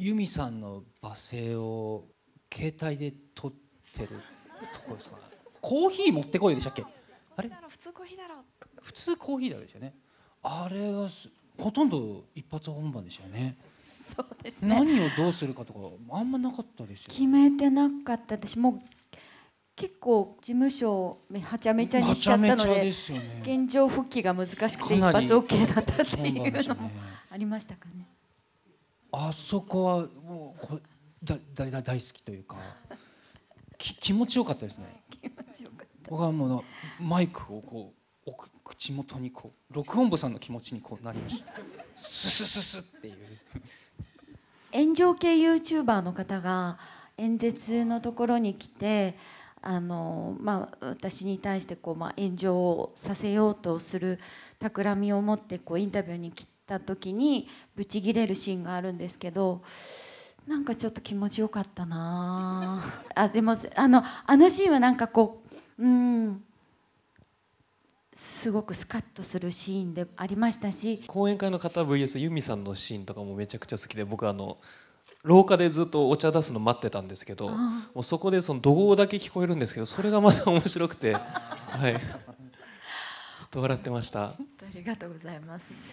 由美さんの罵声を携帯で撮ってるところですかねコーヒー持ってこいでしたっけあれ普通コーヒーだろ普通コーヒーだろですよねあれがほとんど一発本番でしたよねそうですね何をどうするかとかあんまなかったですよ、ね、決めてなかった私も結構事務所はちゃめちゃにしちゃったので、ね、現状復帰が難しくて一発 OK だったっていうのもありましたかね。あそこはもうこだだだ大好きというかき気持ちよかったですね気持ちよかった僕はもうマイクをこうお口元にこう録音部さんの気持ちにこうなりましたススススっていう炎上系 YouTuber の方が演説のところに来てあのまあ、私に対してこう、まあ、炎上をさせようとする企みを持ってこうインタビューに来た時にブチギレるシーンがあるんですけどなんかちょっと気持ちよかったなあでもあのあのシーンはなんかこううんすごくスカッとするシーンでありましたし講演会の方 VS 由美さんのシーンとかもめちゃくちゃ好きで僕あの廊下でずっとお茶出すの待ってたんですけどもうそこでその怒号だけ聞こえるんですけどそれがまた面白くてはいずっと笑ってましたありがとうございます